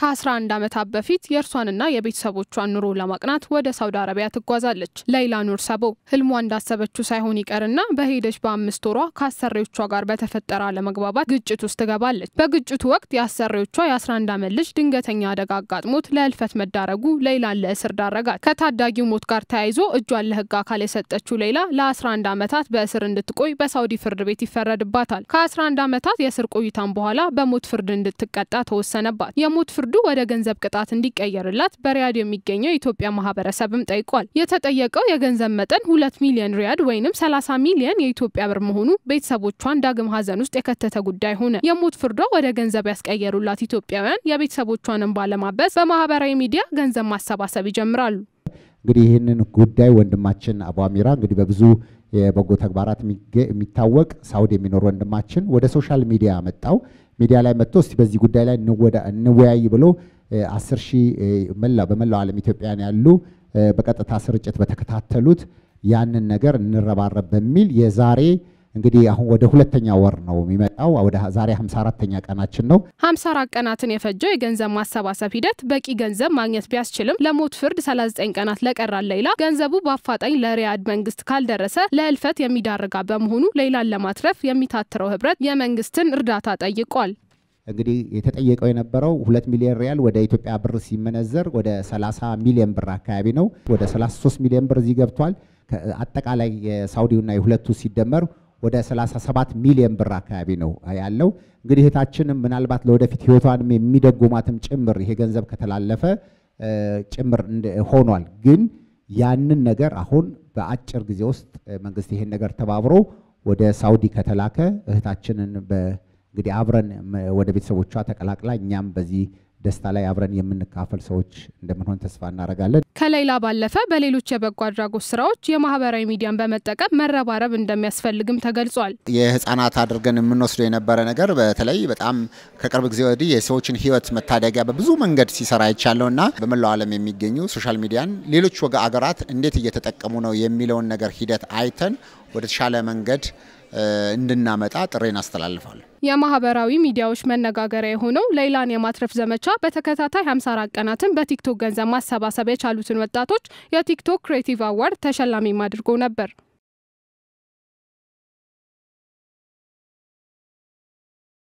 ከ11 ዓመታት በፊት የእርሷንና የቤተሰቦቿን ኑሮ ለማቅናት ወደ ሳውዲ አረቢያ ትጓዛለች። ለይላ ኑር ሰቦ ህልሟ እንዳሰበችው ሳይሆን ይቀርና በሄደች በአምስት ወሯ ከአሰሪዎቿ ጋር በተፈጠረ አለመግባባት ግጭት ውስጥ ትገባለች። በግጭቱ ወቅት የአሰሪዎቿ የ11 ዓመት ልጅ ድንገተኛ አደጋ አጋጥሞት ለህልፈት መዳረጉ ሌይላን ለእስር ዳረጋት። ከታዳጊው ሞት ጋር ተያይዞ እጇን ለህግ አካል የሰጠችው ሌይላ ለ11 ዓመታት በእስር እንድትቆይ በሳውዲ ፍርድ ቤት ይፈረድባታል። ከ11 ዓመታት የእስር ቆይታን በኋላ በሞት ፍርድ እንድትቀጣ ተወሰነባት። የሞት ፍርድ ቦርዱ ወደ ገንዘብ ቅጣት እንዲቀየርላት በሪያድ የሚገኘው የኢትዮጵያ ማህበረሰብም ጠይቋል። የተጠየቀው የገንዘብ መጠን ሁለት ሚሊዮን ሪያድ ወይም 30 ሚሊዮን የኢትዮጵያ ብር መሆኑ ቤተሰቦቿን ዳግም ሀዘን ውስጥ የከተተ ጉዳይ ሆነ። የሞት ፍርዷ ወደ ገንዘብ ያስቀየሩላት ኢትዮጵያውያን የቤተሰቦቿንም ባለማበስ በማህበራዊ ሚዲያ ገንዘብ ማሰባሰብ ይጀምራሉ። እንግዲህ ይህንን ጉዳይ ወንድማችን አቡ አሚራ እንግዲህ በብዙ የበጎ ተግባራት የሚታወቅ ሳውዲ የሚኖር ወንድማችን ወደ ሶሻል ሚዲያ መጣው። ሚዲያ ላይ መጥቶ እስቲ በዚህ ጉዳይ ላይ እንወያይ ብሎ አስር ሺህ በመላው ዓለም ኢትዮጵያን ያሉ በቀጥታ ስርጭት በተከታተሉት ያንን ነገር እንረባረብ በሚል የዛሬ እንግዲህ አሁን ወደ ሁለተኛ ወር ነው የሚመጣው። ወደ ዛሬ 54ተኛ ቀናችን ነው። 54 ቀናትን የፈጀው የገንዘብ ማሰባሰብ ሂደት በቂ ገንዘብ ማግኘት ቢያስችልም ለሞት ፍርድ 39 ቀናት ለቀራ ሌይላ ገንዘቡ በአፋጣኝ ለሪያድ መንግስት ካልደረሰ ለእልፈት የሚዳርጋ በመሆኑ ሌላን ለማትረፍ የሚታትረው ህብረት የመንግስትን እርዳታ ጠይቋል። እንግዲህ የተጠየቀው የነበረው ሁለት ሚሊዮን ሪያል ወደ ኢትዮጵያ ብር ሲመነዘር ወደ 30 ሚሊዮን ብር አካባቢ ነው። ወደ 33 ሚሊዮን ብር እዚህ ገብቷል። አጠቃላይ የሳውዲውና የሁለቱ ሲደመር ወደ 37 ሚሊዮን ብር አካባቢ ነው ያለው። እንግዲህ እህታችንም ምናልባት ለወደፊት ህይወቷንም የሚደጉማትም ጭምር ይሄ ገንዘብ ከተላለፈ ጭምር ሆኗል። ግን ያንን ነገር አሁን በአጭር ጊዜ ውስጥ መንግስት ይሄን ነገር ተባብሮ ወደ ሳውዲ ከተላከ እህታችንን እንግዲህ አብረን ወደ ቤተሰቦቿ ተቀላቅላ እኛም በዚህ ደስታ ላይ አብረን የምንካፈል ሰዎች እንደምንሆን ተስፋ እናደርጋለን። ከሌላ ባለፈ በሌሎች የበጎ አድራጎት ስራዎች የማህበራዊ ሚዲያን በመጠቀም መረባረብ እንደሚያስፈልግም ተገልጿል። የህጻናት አድርገን የምንወስደው የነበረ ነገር በተለይ በጣም ከቅርብ ጊዜ ወዲህ የሰዎችን ህይወት መታደጊያ በብዙ መንገድ ሲሰራ ይቻለው እና በመላው ዓለም የሚገኙ ሶሻል ሚዲያን ሌሎች ወገ አገራት እንዴት እየተጠቀሙ ነው የሚለውን ነገር ሂደት አይተን ወደ ተሻለ መንገድ እንድናመጣ ጥሬን አስተላልፋለሁ። የማህበራዊ ሚዲያዎች መነጋገሪያ የሆነው ሌላን የማትረፍ ዘመቻ በተከታታይ 54 ቀናትን በቲክቶክ ገንዘብ ማሰባሰብ የቻሉትን ወጣቶች የቲክቶክ ክሬቲቭ አዋርድ ተሸላሚም አድርጎ ነበር።